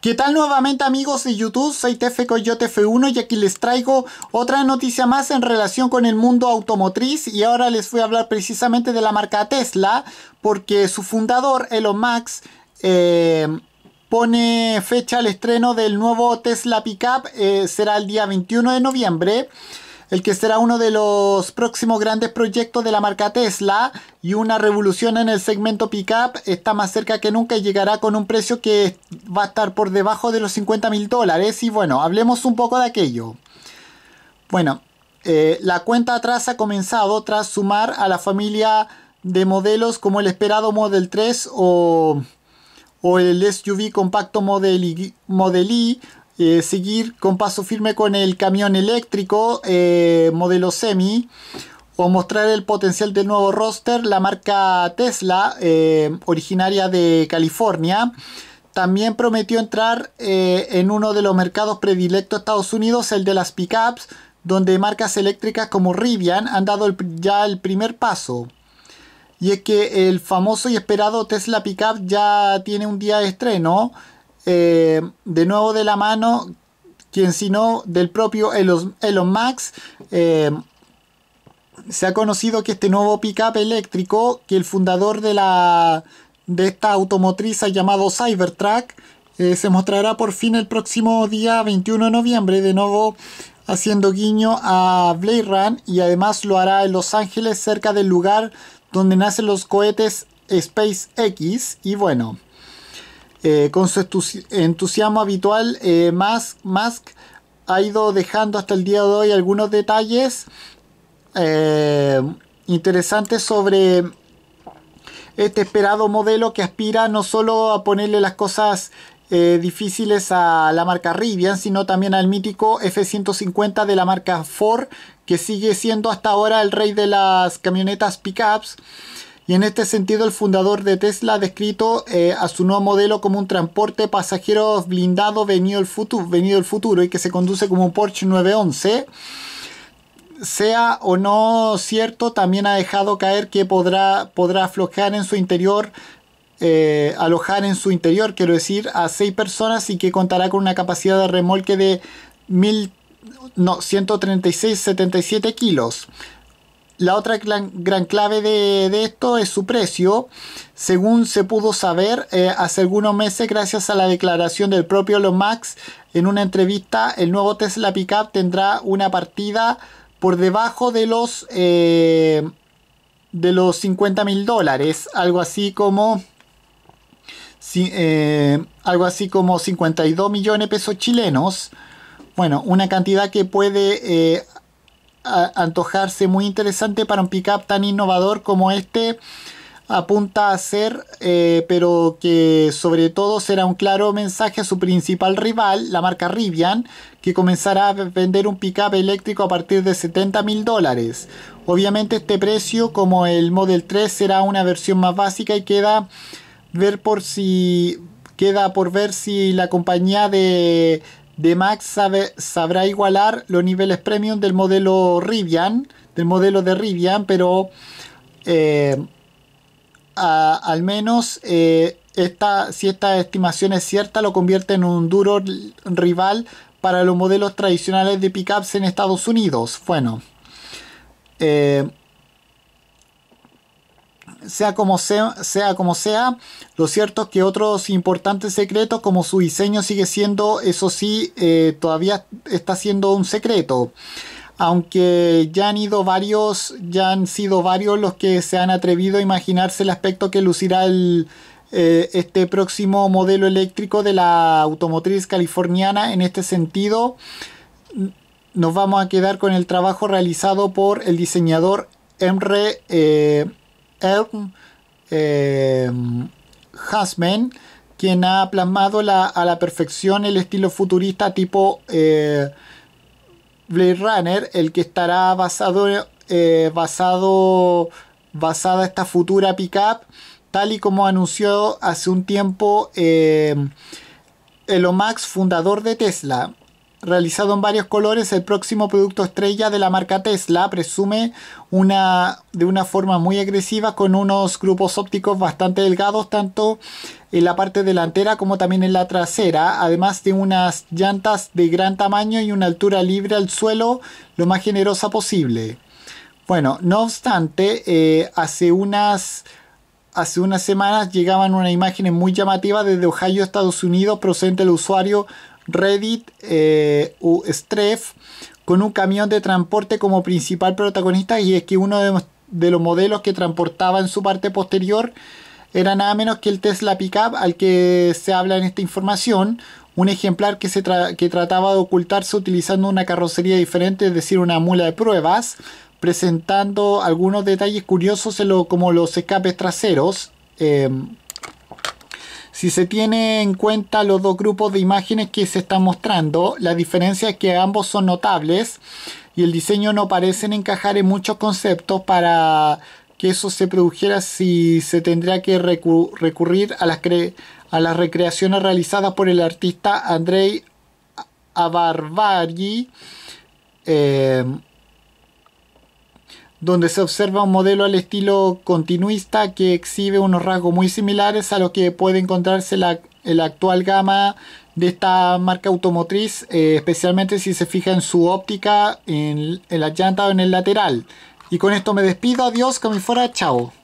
¿Qué tal nuevamente amigos de YouTube? Soy TF Coyote F1 y aquí les traigo otra noticia más en relación con el mundo automotriz y ahora les voy a hablar precisamente de la marca Tesla porque su fundador Elon Max, eh, pone fecha al estreno del nuevo Tesla Pickup, eh, será el día 21 de noviembre el que será uno de los próximos grandes proyectos de la marca Tesla y una revolución en el segmento pickup está más cerca que nunca y llegará con un precio que va a estar por debajo de los 50 mil dólares y bueno, hablemos un poco de aquello. Bueno, eh, la cuenta atrás ha comenzado tras sumar a la familia de modelos como el esperado Model 3 o, o el SUV compacto Model I eh, seguir con paso firme con el camión eléctrico eh, modelo semi o mostrar el potencial del nuevo roster, la marca Tesla, eh, originaria de California. También prometió entrar en uno de los mercados predilectos de Estados Unidos, el de las pickups, donde marcas eléctricas como Rivian han dado ya el primer paso. Y es que el famoso y esperado Tesla Pickup ya tiene un día de estreno. Eh, de nuevo de la mano, quien sino del propio Elon, Elon eh, se ha conocido que este nuevo pickup eléctrico, que el fundador de, la, de esta ha llamado Cybertruck, eh, se mostrará por fin el próximo día 21 de noviembre, de nuevo haciendo guiño a Blade Run y además lo hará en Los Ángeles cerca del lugar donde nacen los cohetes SpaceX y bueno, eh, con su entusiasmo habitual, eh, Musk, ha ido dejando hasta el día de hoy algunos detalles eh, interesantes sobre este esperado modelo que aspira no solo a ponerle las cosas eh, difíciles a la marca Rivian, sino también al mítico F-150 de la marca Ford, que sigue siendo hasta ahora el rey de las camionetas pickups. Y en este sentido, el fundador de Tesla ha descrito eh, a su nuevo modelo como un transporte pasajero blindado venido el futuro, venido futuro y que se conduce como un Porsche 911 sea o no cierto, también ha dejado caer que podrá, podrá aflojar en su interior, eh, alojar en su interior, quiero decir, a seis personas y que contará con una capacidad de remolque de mil, no, 136-77 kilos. La otra gran, clave de, esto es su precio. Según se pudo saber eh, hace algunos meses, gracias a la declaración del propio Lomax, en una entrevista, el nuevo Tesla Pickup tendrá una partida por debajo de los, eh, de los 50 mil dólares, algo así como... Eh, algo así como 52 millones de pesos chilenos. Bueno, una cantidad que puede antojarse muy interesante para un pickup tan innovador como este apunta a ser, eh, pero que sobre todo será un claro mensaje a su principal rival, la marca Rivian, que comenzará a vender un pickup eléctrico a partir de 70 mil dólares. Obviamente este precio, como el Model 3, será una versión más básica y queda ver por si queda por ver si la compañía de de Max sabrá igualar los niveles premium del modelo Rivian, del modelo de Rivian, pero eh, al menos eh, esta, si esta estimación es cierta, lo convierte en un duro rival para los modelos tradicionales de pickups en Estados Unidos. Bueno, eh, sea como sea, sea como sea, lo cierto es que otros importantes secretos, como su diseño sigue siendo, eso sí, eh, todavía está siendo un secreto. Aunque ya han ido varios, ya han sido varios los que se han atrevido a imaginarse el aspecto que lucirá eh, este próximo modelo eléctrico de la automotriz californiana. En este sentido, nos vamos a quedar con el trabajo realizado por el diseñador Emre eh, Ern eh, Hasman, quien ha plasmado a la perfección el estilo futurista tipo eh, Blade Runner, el que estará basado, en eh, basado basada esta futura pickup, tal y como anunció hace un tiempo el OMAX fundador de Tesla realizado en varios colores, el próximo producto estrella de la marca Tesla presume una, de una forma muy agresiva con unos grupos ópticos bastante delgados, tanto en la parte delantera como también en la trasera, además de unas llantas de gran tamaño y una altura libre al suelo lo más generosa posible. Bueno, no obstante, eh, hace unas hace unas semanas llegaban una imagen muy llamativa desde Ohio, Estados Unidos, procedente del usuario Reddit eh, u con un camión de transporte como principal protagonista y es que uno de, los modelos que transportaba en su parte posterior era nada menos que el Tesla Pickup al que se habla en esta información, un ejemplar que, se trataba de ocultarse utilizando una carrocería diferente, es decir, una mula de pruebas, presentando algunos detalles curiosos como los escapes traseros. Em, si se tiene en cuenta los dos grupos de imágenes que se están mostrando, la diferencia es que ambos son notables y el diseño no parecen encajar en muchos conceptos para que eso se produjera si se tendría que recurrir a las, a las recreaciones realizadas por el artista Andrei Abarvari. Eh, donde se observa un modelo al estilo continuista que exhibe unos rasgos muy similares a los que puede encontrarse la, la actual gama de esta marca automotriz, eh, especialmente si se fija en su óptica, en, la llanta o en el lateral. Y con esto me despido, adiós, que fuera, chao.